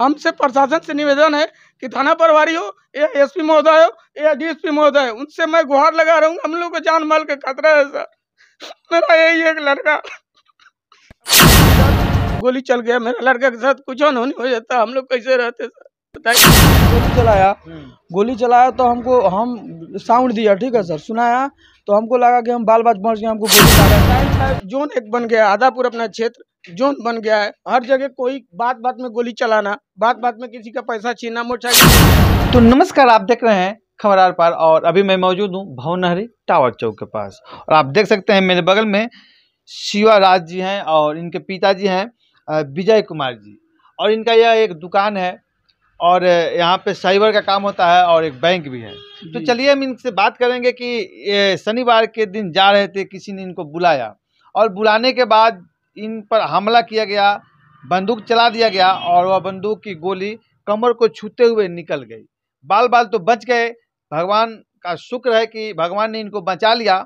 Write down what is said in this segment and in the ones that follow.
हमसे प्रशासन से निवेदन है कि थाना प्रभारी हो या एस पी महोदय हो या डी एस पी महोदय उनसे मैं गुहार लगा रहा हूँ हम लोग को जान माल के खतरा है सर मेरा यही एक लड़का गोली चल गया मेरा लड़का के साथ कुछ नहीं हो जाता हम लोग कैसे रहते सर गोली चलाया हम्म। गोली चलाया तो हमको हम साउंड दिया ठीक है सर सुनाया तो हमको लगा कि हम बाल बाल पहुँच गए हमको गोली जोन एक बन गया आधापुर अपना क्षेत्र जोन बन गया है हर जगह कोई बात बात में गोली चलाना बात बात में किसी का पैसा छीनना मोटरसाइकिल तो नमस्कार आप देख रहे हैं खबर आर पार और अभी मैं मौजूद हूँ भवनहरी टावर चौक के पास और आप देख सकते हैं मेरे बगल में शिवाराज जी हैं और इनके पिताजी हैं विजय कुमार जी और इनका यह एक दुकान है और यहाँ पे साइबर का काम होता है और एक बैंक भी है तो चलिए हम इनसे बात करेंगे कि शनिवार के दिन जा रहे थे किसी ने इनको बुलाया और बुलाने के बाद इन पर हमला किया गया बंदूक चला दिया गया और वह बंदूक की गोली कमर को छूते हुए निकल गई बाल बाल तो बच गए भगवान का शुक्र है कि भगवान ने इनको बचा लिया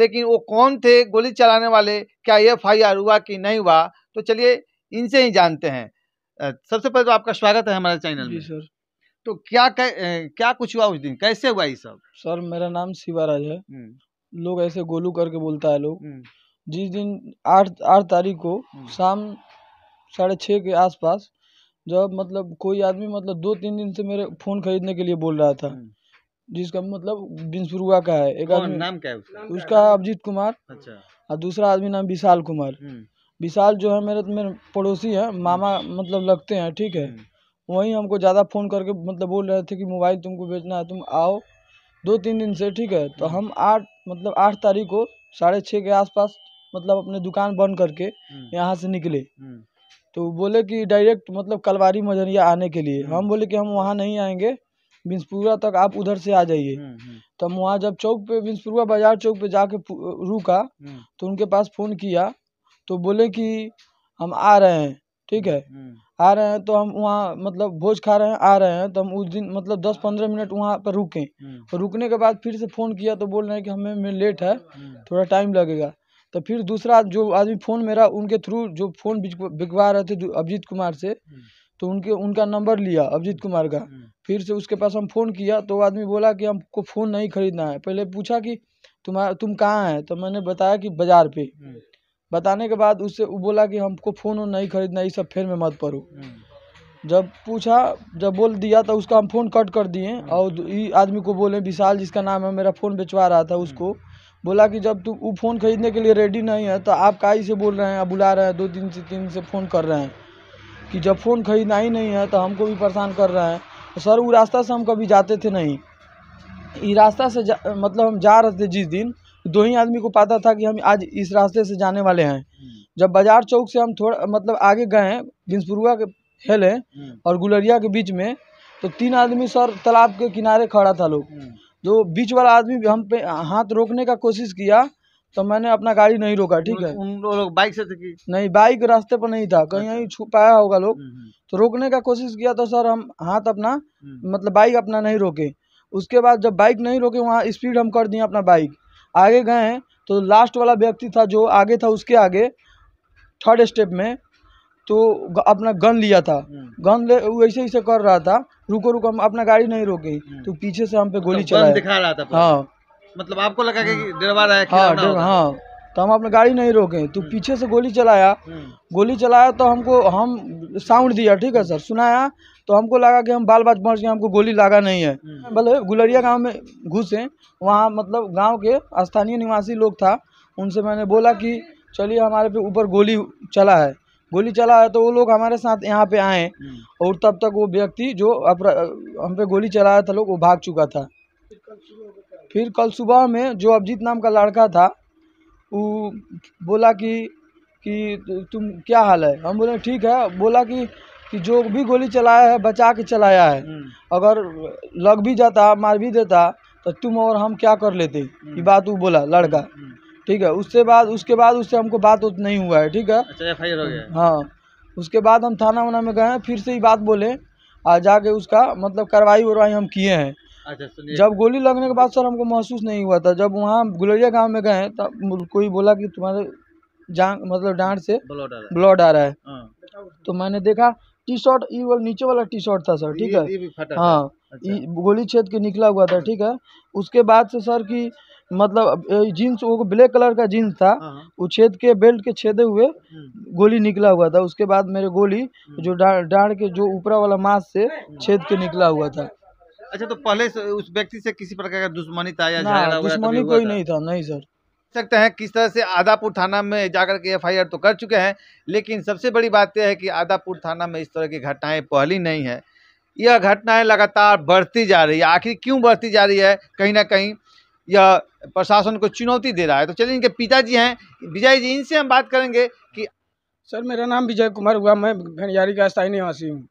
लेकिन वो कौन थे गोली चलाने वाले क्या एफ आई आर हुआ कि नहीं हुआ तो चलिए इनसे ही जानते हैं सबसे पहले तो आपका स्वागत है हमारे चैनल में सर तो क्या कै, क्या कुछ हुआ उस दिन कैसे हुआ ये सब सर मेरा नाम शिवाराज है हम्म। लोग ऐसे गोलू करके बोलता है लोग हम्म। जिस दिन आठ आठ तारीख को हम्म। शाम साढ़े छः के आस पास जब मतलब कोई आदमी मतलब दो तीन दिन से मेरे फ़ोन खरीदने के लिए बोल रहा था हम्म। जिसका मतलब बिनसुरुआ का है एक आदमी नाम क्या है उसका अभिजीत कुमार अच्छा और दूसरा आदमी नाम विशाल कुमार हम्म। विशाल जो है मेरे मेरे पड़ोसी है मामा मतलब लगते हैं ठीक है वहीं हमको ज़्यादा फ़ोन करके मतलब बोल रहे थे कि मोबाइल तुमको बेचना है तुम आओ दो तीन दिन से ठीक है तो हम आठ मतलब आठ तारीख को साढ़े छः के आसपास मतलब अपने दुकान बंद करके हम्म। यहाँ से निकले हम्म। तो बोले कि डायरेक्ट मतलब कलवारी मजरिया आने के लिए हम्म। हम बोले कि हम वहाँ नहीं आएंगे बिंसपुरा तक आप उधर से आ जाइए तो हम वहाँ जब चौक पे बिंसपुरा बाजार चौक पे जाके रुका तो उनके पास फ़ोन किया तो बोले कि हम आ रहे हैं ठीक है आ रहे हैं तो हम वहाँ मतलब भोज खा रहे हैं आ रहे हैं तो हम उस दिन मतलब दस पंद्रह मिनट वहाँ पर रुके रुकने के बाद फिर से फ़ोन किया तो बोल रहे हैं कि हमें लेट है थोड़ा टाइम लगेगा तो फिर दूसरा जो आदमी फ़ोन मेरा उनके थ्रू जो फ़ोन बिकवा रहे थे अभिजीत कुमार से हम्म। तो उनके उनका नंबर लिया अभिजीत कुमार का हम्म। फिर से उसके पास हम फ़ोन किया तो आदमी बोला कि हमको फ़ोन नहीं खरीदना है पहले पूछा कि तुम्हारा तुम कहाँ हैं तो मैंने बताया कि बाज़ार पे हम्म। बताने के बाद उससे वो बोला कि हमको फ़ोन वोन नहीं खरीदना ये सब फेर में मत पड़ो जब पूछा जब बोल दिया तो उसका हम फ़ोन कट कर दिए और ये आदमी को बोले विशाल जिसका नाम है मेरा फ़ोन बेचवा रहा था उसको बोला कि जब तू वो फ़ोन ख़रीदने के लिए रेडी नहीं है तो आप का से बोल रहे हैं आप बुला रहे हैं दो दिन से तीन से फ़ोन कर रहे हैं कि जब फ़ोन ख़रीदना ही नहीं है तो हमको भी परेशान कर रहे हैं तो सर वो रास्ता से हम कभी जाते थे नहीं ये रास्ता से जा मतलब हम जा रहे थे जिस दिन दो ही आदमी को पता था कि हम आज इस रास्ते से जाने वाले हैं हम्म। जब बाजार चौक से हम थोड़ा मतलब आगे गए बिंसपुरुआ के हेले हम्म। और गुलरिया के बीच में तो तीन आदमी सर तालाब के किनारे खड़ा था लोग हम्म। जो बीच वाला आदमी भी हम पे हाथ रोकने का कोशिश किया तो मैंने अपना गाड़ी नहीं रोका ठीक है उन लोग बाइक से थे नहीं बाइक रास्ते पर नहीं था कहीं कहीं अच्छा। छुपाया होगा लोग हम्म, हम्म। तो रोकने का कोशिश किया तो सर हम हाथ अपना हम्म। मतलब बाइक अपना नहीं रोके उसके बाद जब बाइक नहीं रोके वहाँ स्पीड हम कर दिए अपना बाइक आगे गए तो लास्ट वाला व्यक्ति था जो आगे था उसके आगे थर्ड स्टेप में तो अपना गन लिया था हम्म। गन ले वैसे ऐसे कर रहा था रुको रुको हम अपना गाड़ी नहीं रोके हम्म। तो पीछे से हम पे तो गोली चला दिखा रहा था हाँ मतलब आपको लगा कि हम्म। डरवा रहा है हाँ हाँ तो हम अपने गाड़ी नहीं रोके तो पीछे से गोली चलाया गोली चलाया तो हमको हम साउंड दिया ठीक है सर सुनाया तो हमको लगा कि हम बाल बाल मर गए हमको गोली लगा नहीं है भले गुलरिया गांव में घुसे वहाँ मतलब गांव के स्थानीय निवासी लोग था उनसे मैंने बोला कि चलिए हमारे पे ऊपर गोली चला है गोली चला है तो वो लोग हमारे साथ यहाँ पे आए हम्म। और तब तक वो व्यक्ति जो हम पे गोली चलाया था लोग वो भाग चुका था फिर कल सुबह में जो अभिजीत नाम का लड़का था वो बोला कि कि तुम क्या हाल है हम बोले ठीक है बोला कि कि जो भी गोली चलाया है बचा के चलाया है हम्म। अगर लग भी जाता मार भी देता तो तुम और हम क्या कर लेते हम्म। ये बात वो बोला लड़का ठीक है उससे बाद उसके बाद उससे हमको बात उत नहीं हुआ है ठीक है अच्छा, हाँ उसके बाद हम थाना वाना में गए फिर से ही बात बोले और जाके उसका मतलब कार्रवाई वरवाई हम किए हैं अच्छा, जब गोली लगने के बाद सर हमको महसूस नहीं हुआ था जब वहाँ गुलरिया गांव में गए तब कोई बोला कि तुम्हारे जान मतलब डांड से ब्लड आ रहा है हाँ। तो मैंने देखा टी शर्ट ये वाला नीचे वाला टी शर्ट था सर ठीक है हाँ अच्छा। गोली छेद के निकला हुआ था ठीक है उसके बाद से सर की मतलब जीन्स वो ब्लैक कलर का जीन्स था हाँ। वो छेद के बेल्ट के छेदे हुए हम्म। गोली निकला हुआ था उसके बाद मेरे गोली हम्म। जो डाढ़ के जो ऊपरा वाला मांस से हम्म। छेद के निकला हुआ था अच्छा तो पहले उस व्यक्ति से किसी प्रकार का दुश्मनी था या दुश्मनी कोई नहीं था नहीं सर सकते हैं किस तरह से आदापुर थाना में जाकर के एफआईआर तो कर चुके हैं लेकिन सबसे बड़ी बात यह है कि आदापुर थाना में इस तरह की घटनाएं पहली नहीं है यह घटनाएं लगातार बढ़ती जा रही है आखिर क्यों बढ़ती जा रही है कहीं ना कहीं यह प्रशासन को चुनौती दे रहा है तो चलिए इनके पिताजी हैं विजय जी इनसे हम बात करेंगे कि सर मेरा नाम विजय कुमार हुआ मैं भनियारी का स्थायी निवासी हूँ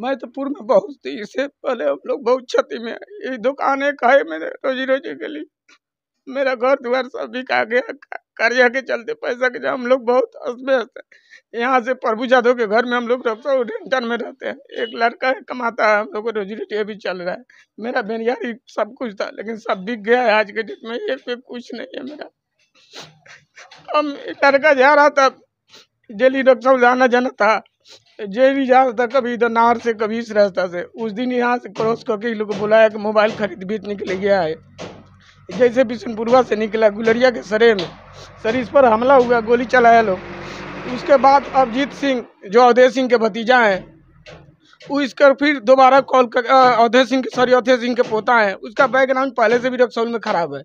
मैं तो पूर्व में बहुत देर से पहले हम लोग बहुत क्षति में ये दुकान एक है मेरे रोजी रोजी के लिए मेरा घर द्वार सब बिका गया कर्जा के चलते पैसा के हम लोग बहुत अस्त व्यस्त है यहाँ से प्रभु यादव के घर में हम लोग हैं टेंशन में रहते हैं एक लड़का है कमाता है हम लोग को रोजी रोटी अभी चल रहा है मेरा बेनियारी सब कुछ था लेकिन सब बिक गया है आज के डेट में एक पे कुछ नहीं है मेरा हम लड़का जा रहा था डेली डॉक्टर जाना जाना था जे भी जा रहा था कभी इधर नार से कभी इस रास्ता से उस दिन यहाँ से क्रॉस करके लोग बुलाया कि मोबाइल खरीद बेचने के लिए गया है जैसे बिशनपुरवा से निकला गुलरिया के सरे में सर इस पर हमला हुआ गोली चलाया लोग उसके बाद अभिजीत सिंह जो अवधे सिंह के भतीजा हैं वो इसका फिर दोबारा कॉल कर अवधे सिंह के सॉरी अवधे सिंह के पोता है उसका बैकग्राउंड पहले से भी रक्सौल में खराब है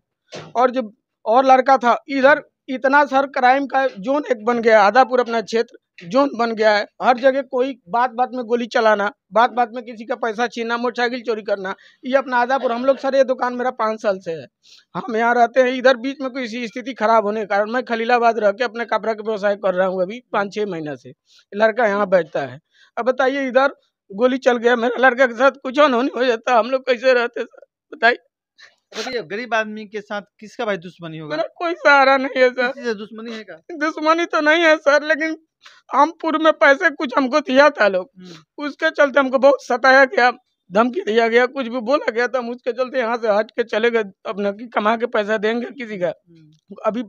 और जो और लड़का था इधर इतना सर क्राइम का जोन एक बन गया आदापुर अपना क्षेत्र जोन बन गया है हर जगह कोई बात बात में गोली चलाना बात बात में किसी का पैसा छीनना मोटरसाइकिल चोरी करना ये अपना आजापुर हम लोग सर ये दुकान मेरा पाँच साल से है हम यहाँ रहते हैं इधर बीच में कोई स्थिति खराब होने के कारण मैं खलीलाबाद रह के अपने कपड़ा का व्यवसाय कर रहा हूँ अभी पाँच छः महीना से लड़का यहाँ बैठता है अब बताइए इधर गोली चल गया मेरा लड़का के साथ कुछ नहीं हो जाता हम लोग कैसे रहते सर बताइए बताइए गरीब आदमी के साथ किसका भाई दुश्मनी होगा मेरा कोई सहारा नहीं है सर दुश्मनी है दुश्मनी तो नहीं है सर लेकिन आमपुर में पैसे कुछ हमको दिया था लोग हम्म। उसके चलते हमको बहुत सताया गया धमकी दिया गया कुछ भी बोला गया था हम उसके चलते यहाँ से हट के चले गए अपना की कमा के पैसा देंगे किसी का हम्म। अभी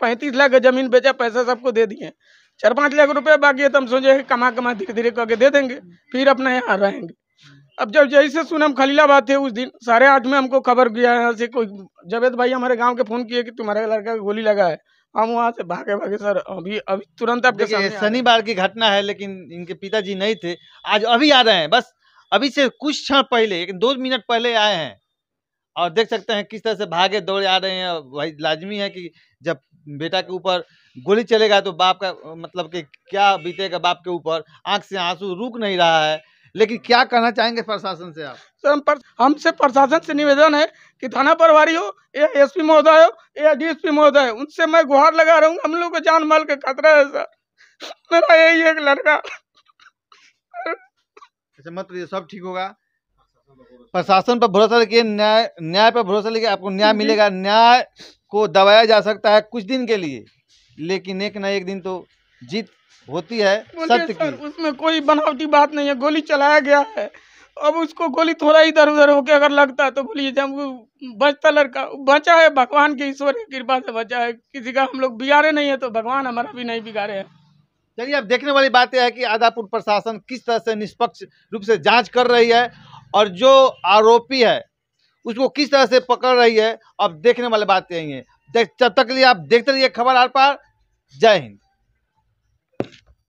पैंतीस लाख का जमीन बेचा पैसा सबको दे दिए चार पाँच लाख रुपए बाकी है तो हम सोचे कमा कमा धीरे धीरे करके दे देंगे हम्म। फिर अपना यहाँ रहेंगे अब जब जैसे सुने हम खलीलाबाद थे उस दिन साढ़े आठ में हमको खबर गया यहाँ से कोई जवेद भाई हमारे गांव के फ़ोन किए कि तुम्हारे लड़का की गोली लगा है हम वहाँ से भागे भागे सर अभी अभी तुरंत आपके सामने शनिवार की घटना है लेकिन इनके पिताजी नहीं थे आज अभी आ रहे हैं बस अभी से कुछ क्षण पहले दो मिनट पहले आए हैं और देख सकते हैं किस तरह से भागे दौड़े आ रहे हैं भाई लाजमी है कि जब बेटा के ऊपर गोली चलेगा तो बाप का मतलब कि क्या बीतेगा बाप के ऊपर आंख से आंसू रुक नहीं रहा है लेकिन क्या कहना चाहेंगे प्रशासन से आप सर हम पर, हमसे प्रशासन से निवेदन है कि थाना प्रभारी हो या एस पी महोदय हो या डी एस पी महोदय उनसे मैं गुहार लगा रहा हूँ हम लोग को जान माल का खतरा है सर मेरा यही एक लड़का ऐसे अच्छा, मत सब ठीक होगा प्रशासन पर भरोसा रखिए न्याय न्याय पर भरोसा लेके आपको न्याय मिलेगा न्याय को दबाया जा सकता है कुछ दिन के लिए लेकिन एक ना एक दिन तो जीत होती है सत्य की उसमें कोई बनावटी बात नहीं है गोली चलाया गया है अब उसको गोली थोड़ा इधर उधर होके अगर लगता है तो बोलिए जब बचता लड़का बचा है भगवान के ईश्वर की कृपा से बचा है किसी का हम लोग बिगाड़े नहीं है तो भगवान हमारा भी नहीं बिगाड़े है चलिए अब देखने वाली बात यह है कि आदापुर प्रशासन किस तरह से निष्पक्ष रूप से जांच कर रही है और जो आरोपी है उसको किस तरह से पकड़ रही है अब देखने वाली बात यही है तब तक के लिए आप देखते रहिए खबर आर पार जय हिंद